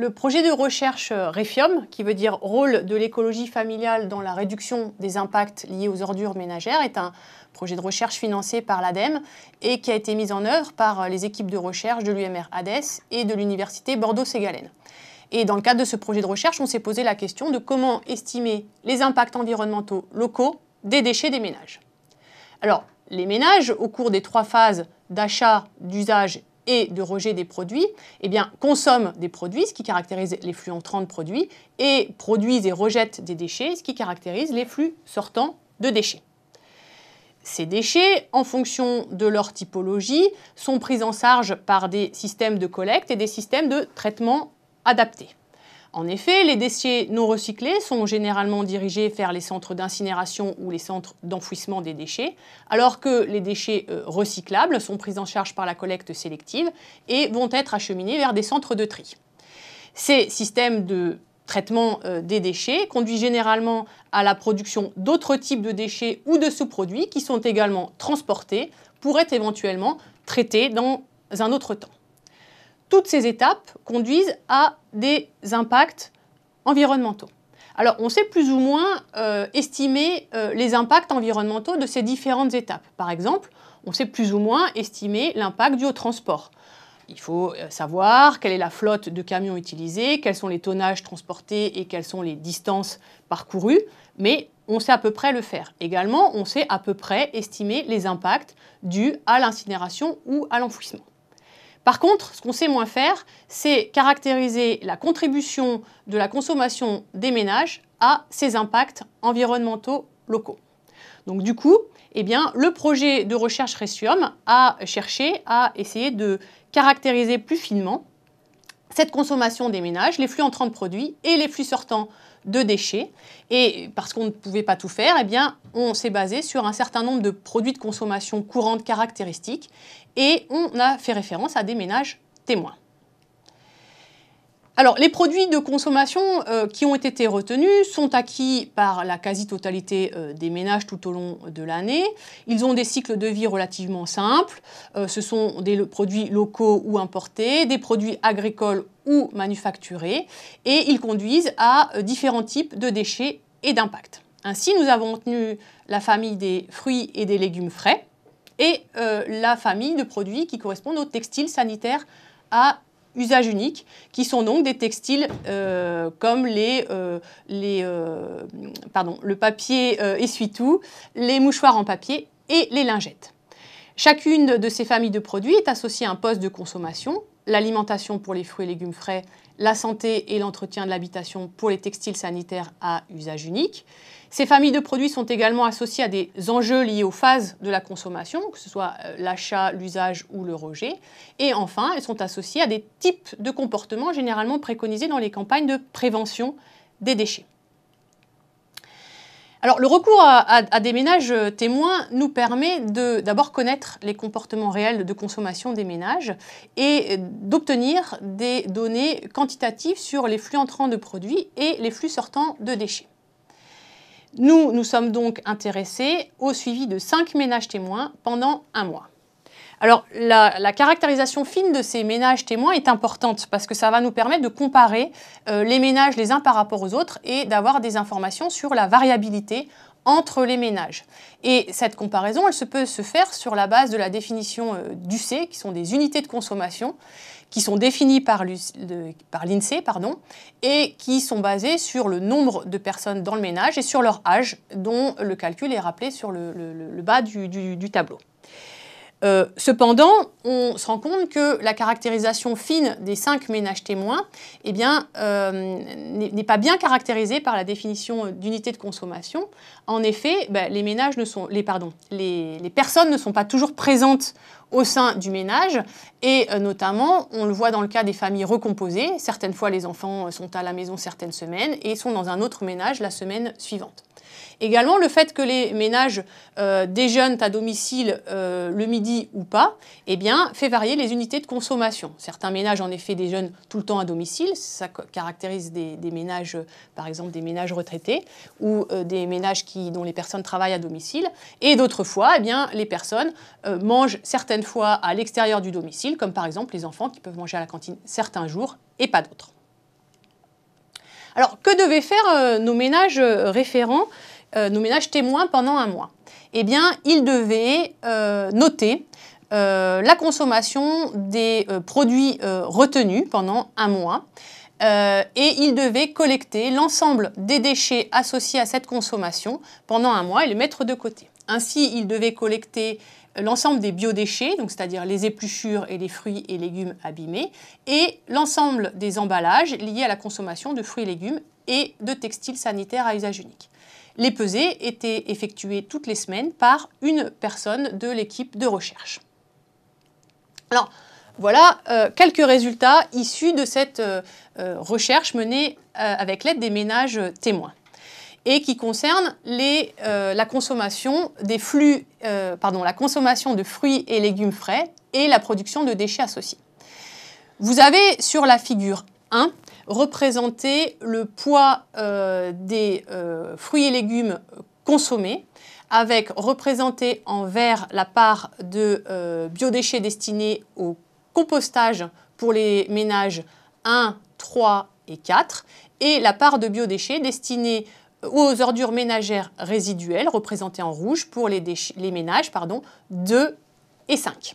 Le projet de recherche euh, REFIOM, qui veut dire rôle de l'écologie familiale dans la réduction des impacts liés aux ordures ménagères, est un projet de recherche financé par l'ADEME et qui a été mis en œuvre par euh, les équipes de recherche de l'UMR ADES et de l'Université Bordeaux-Ségalène. Et dans le cadre de ce projet de recherche, on s'est posé la question de comment estimer les impacts environnementaux locaux des déchets des ménages. Alors, les ménages, au cours des trois phases d'achat, d'usage et de rejet des produits, eh consomment des produits, ce qui caractérise les flux entrants de produits, et produisent et rejettent des déchets, ce qui caractérise les flux sortants de déchets. Ces déchets, en fonction de leur typologie, sont pris en charge par des systèmes de collecte et des systèmes de traitement adaptés. En effet, les déchets non recyclés sont généralement dirigés vers les centres d'incinération ou les centres d'enfouissement des déchets, alors que les déchets euh, recyclables sont pris en charge par la collecte sélective et vont être acheminés vers des centres de tri. Ces systèmes de traitement euh, des déchets conduisent généralement à la production d'autres types de déchets ou de sous-produits qui sont également transportés pour être éventuellement traités dans un autre temps toutes ces étapes conduisent à des impacts environnementaux. Alors, on sait plus ou moins euh, estimer euh, les impacts environnementaux de ces différentes étapes. Par exemple, on sait plus ou moins estimer l'impact dû au transport. Il faut euh, savoir quelle est la flotte de camions utilisés, quels sont les tonnages transportés et quelles sont les distances parcourues, mais on sait à peu près le faire. Également, on sait à peu près estimer les impacts dus à l'incinération ou à l'enfouissement. Par contre, ce qu'on sait moins faire, c'est caractériser la contribution de la consommation des ménages à ces impacts environnementaux locaux. Donc du coup, eh bien, le projet de recherche Restium a cherché à essayer de caractériser plus finement cette consommation des ménages, les flux entrants de produits et les flux sortants de déchets. Et parce qu'on ne pouvait pas tout faire, eh bien, on s'est basé sur un certain nombre de produits de consommation courante caractéristiques et on a fait référence à des ménages témoins les produits de consommation euh, qui ont été retenus sont acquis par la quasi-totalité euh, des ménages tout au long de l'année. Ils ont des cycles de vie relativement simples. Euh, ce sont des produits locaux ou importés, des produits agricoles ou manufacturés, et ils conduisent à différents types de déchets et d'impact. Ainsi, nous avons retenu la famille des fruits et des légumes frais et la famille de produits qui correspondent aux textiles sanitaires à usage unique, qui sont donc des textiles euh, comme euh, euh, pardon, le papier essuie-tout, les mouchoirs en papier et les lingettes. Chacune de ces familles de produits est associée à un poste de consommation, l'alimentation pour les fruits et légumes frais, la santé et l'entretien de l'habitation pour les textiles sanitaires à usage unique. Ces familles de produits sont également associées à des enjeux liés aux phases de la consommation, que ce soit euh, l'achat, l'usage ou le rejet. Et enfin, elles sont associées à des types de comportements généralement préconisés dans les campagnes de prévention des déchets. Alors, le recours à, à, des ménages euh, témoins nous permet de d'abord connaître les comportements réels de consommation des ménages et euh, d'obtenir des données quantitatives sur les flux entrants de produits et les flux sortants de déchets. Nous, nous sommes donc intéressés au suivi de cinq ménages témoins pendant un mois. Alors, la, caractérisation fine de ces ménages témoins est importante parce que ça va nous permettre de comparer euh, les ménages les uns par rapport aux autres et d'avoir des informations sur la variabilité entre les ménages. Et cette comparaison, elle se peut se faire sur la base de la définition euh, du C, qui sont des unités de consommation, qui sont définis par l'INSEE et qui sont basés sur le nombre de personnes dans le ménage et sur leur âge, dont le calcul est rappelé sur le, bas du tableau. Euh, cependant, on se rend compte que la caractérisation fine des cinq ménages témoins eh bien, euh, n'est pas bien caractérisée par la définition euh, d'unité de consommation. En effet, bah, les, ménages ne sont, les, pardon, les, personnes ne sont pas toujours présentes au sein du ménage et notamment, on le voit dans le cas des familles recomposées. Certaines fois, les enfants sont à la maison certaines semaines et sont dans un autre ménage la semaine suivante. Également le fait que les ménages euh, déjeunent à domicile euh, le midi ou pas, eh fait varier les unités de consommation. Certains ménages en effet déjeunent tout le temps à domicile, ça caractérise des, ménages, par exemple des ménages retraités ou euh, des ménages qui, dont les personnes travaillent à domicile. Et d'autres fois, eh les personnes mangent certaines fois à l'extérieur du domicile, comme par exemple les enfants qui peuvent manger à la cantine certains jours et pas d'autres. Alors, que devaient faire euh, nos ménages euh, référents, euh, nos ménages témoins pendant un mois Eh bien, ils devaient noter la consommation des produits retenus pendant un mois. et ils devaient collecter l'ensemble des déchets associés à cette consommation pendant un mois et les mettre de côté. Ainsi, il devait collecter l'ensemble des biodéchets, c'est-à-dire les épluchures et les fruits et légumes abîmés, et l'ensemble des emballages liés à la consommation de fruits et légumes et de textiles sanitaires à usage unique. Les pesées étaient effectuées toutes les semaines par une personne de l'équipe de recherche. Alors, voilà euh, quelques résultats issus de cette euh, euh, recherche menée avec l'aide des ménages témoins et qui concerne euh, la consommation des flux, euh, pardon, la consommation de fruits et légumes frais et la production de déchets associés. Vous avez sur la figure 1 représenté le poids euh, des fruits et légumes consommés avec représenté en vert la part de biodéchets destinés au compostage pour les ménages 1, 3 et 4 et la part de biodéchets destinés aux ordures ménagères résiduelles, représentées en rouge pour les, les ménages pardon, 2 et 5.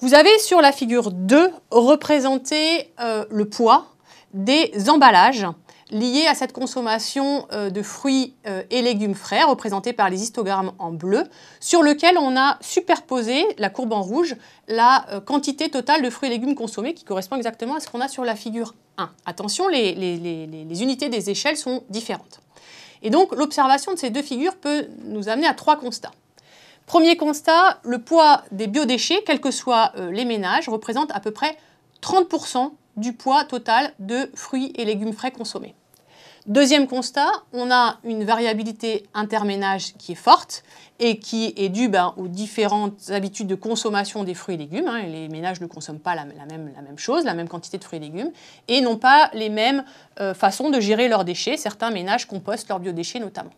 Vous avez sur la figure 2 représenté euh, le poids des emballages liés à cette consommation euh, de fruits euh, et légumes frais, représentés par les histogrammes en bleu, sur lequel on a superposé, la courbe en rouge, la quantité totale de fruits et légumes consommés qui correspond exactement à ce qu'on a sur la figure Attention, les, unités des échelles sont différentes. Et donc l'observation de ces deux figures peut nous amener à trois constats. Premier constat, le poids des biodéchets, quels que soient euh, les ménages, représente à peu près 30% du poids total de fruits et légumes frais consommés. Deuxième constat, on a une variabilité interménage qui est forte et qui est due ben, aux différentes habitudes de consommation des fruits et légumes. Hein. Les ménages ne consomment pas la, même, chose, la même quantité de fruits et légumes, et n'ont pas les mêmes euh, façons de gérer leurs déchets. Certains ménages compostent leurs biodéchets notamment.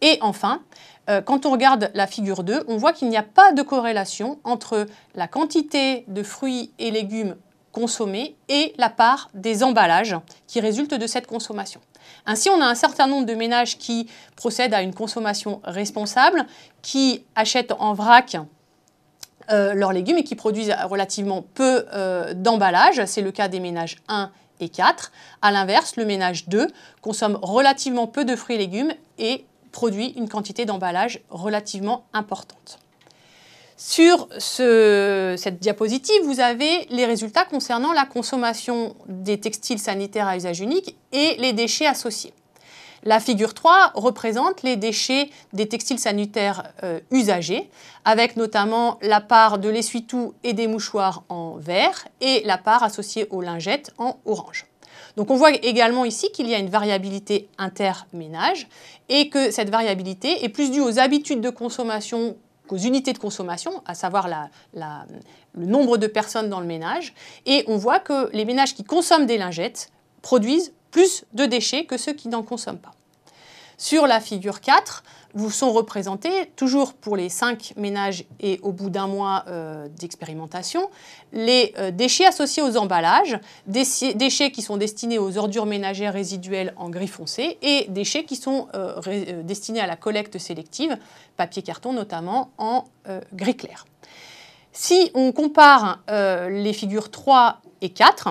Et enfin, euh, quand on regarde la figure 2, on voit qu'il n'y a pas de corrélation entre la quantité de fruits et légumes consommés et la part des emballages qui résultent de cette consommation. Ainsi, on a un certain nombre de ménages qui procèdent à une consommation responsable, qui achètent en vrac euh, leurs légumes et qui produisent relativement peu d'emballages. Euh, d'emballage. C'est le cas des ménages 1 et 4. A l'inverse, le ménage 2 consomme relativement peu de fruits et légumes et produit une quantité d'emballage relativement importante. Sur cette diapositive, vous avez les résultats concernant la consommation des textiles sanitaires à usage unique et les déchets associés. La figure 3 représente les déchets des textiles sanitaires euh, usagés, avec notamment la part de l'essuie-tout et des mouchoirs en vert et la part associée aux lingettes en orange. Donc on voit également ici qu'il y a une variabilité interménage et que cette variabilité est plus due aux habitudes de consommation aux unités de consommation, à savoir le nombre de personnes dans le ménage. Et on voit que les ménages qui consomment des lingettes produisent plus de déchets que ceux qui n'en consomment pas. Sur la figure 4, vous sont représentés, toujours pour les cinq ménages et au bout d'un mois euh, d'expérimentation, les euh, déchets associés aux emballages, déchets, qui sont destinés aux ordures ménagères résiduelles en gris foncé et déchets qui sont euh, destinés à la collecte sélective, papier-carton notamment, en gris clair. Si on compare les figures 3 et 4,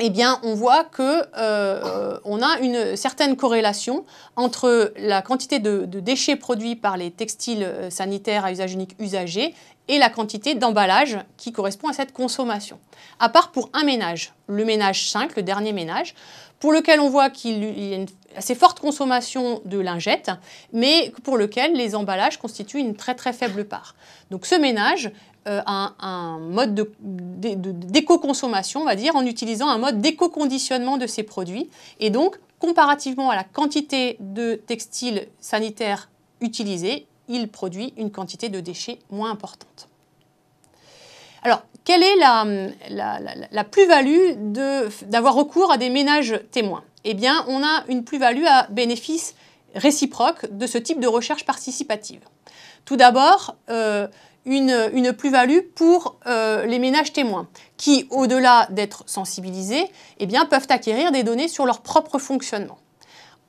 eh bien, on voit que euh, on a une certaine corrélation entre la quantité de, déchets produits par les textiles euh, sanitaires à usage unique usagés et la quantité d'emballage qui correspond à cette consommation. À part pour un ménage, le ménage 5, le dernier ménage, pour lequel on voit qu'il y a une assez forte consommation de lingettes, mais pour lequel les emballages constituent une très très faible part. Donc ce ménage, euh, un, mode d'éco-consommation, on va dire, en utilisant un mode d'éco-conditionnement de ces produits. Et donc, comparativement à la quantité de textiles sanitaires utilisés, il produit une quantité de déchets moins importante. Alors, quelle est la, plus-value d'avoir recours à des ménages témoins Eh bien, on a une plus-value à bénéfice réciproque de ce type de recherche participative. Tout d'abord, euh, une, plus-value pour euh, les ménages témoins, qui, au-delà d'être sensibilisés, eh bien, peuvent acquérir des données sur leur propre fonctionnement.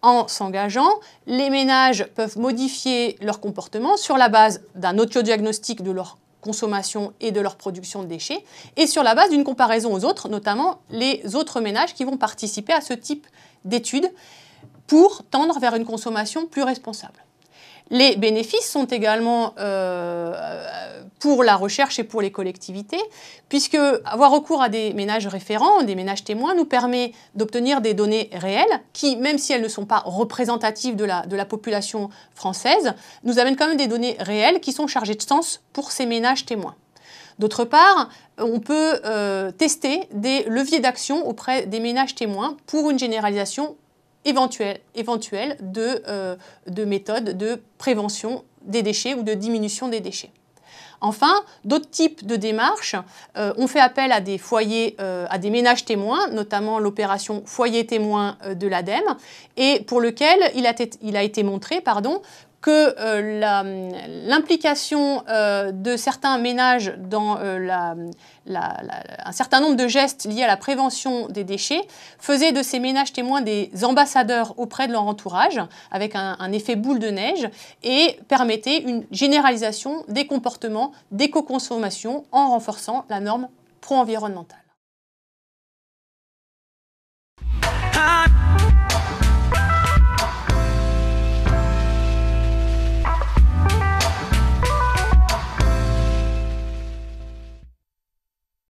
En s'engageant, les ménages peuvent modifier leur comportement sur la base d'un autre diagnostic de leur consommation et de leur production de déchets, et sur la base d'une comparaison aux autres, notamment les autres ménages qui vont participer à ce type d'études, pour tendre vers une consommation plus responsable. Les bénéfices sont également euh, pour la recherche et pour les collectivités, puisque avoir recours à des ménages référents, des ménages témoins, nous permet d'obtenir des données réelles qui, même si elles ne sont pas représentatives de la, population française, nous amènent quand même des données réelles qui sont chargées de sens pour ces ménages témoins. D'autre part, on peut euh, tester des leviers d'action auprès des ménages témoins pour une généralisation éventuelle, euh, de, méthodes de prévention des déchets ou de diminution des déchets. Enfin, d'autres types de démarches, euh, ont fait appel à des foyers, euh, à des ménages témoins, notamment l'opération Foyer témoin de l'ADEME, et pour lequel il a, il a été montré pardon, que euh, l'implication euh, de certains ménages dans euh, un certain nombre de gestes liés à la prévention des déchets faisait de ces ménages témoins des ambassadeurs auprès de leur entourage, avec un, effet boule de neige, et permettait une généralisation des comportements d'éco-consommation en renforçant la norme pro-environnementale.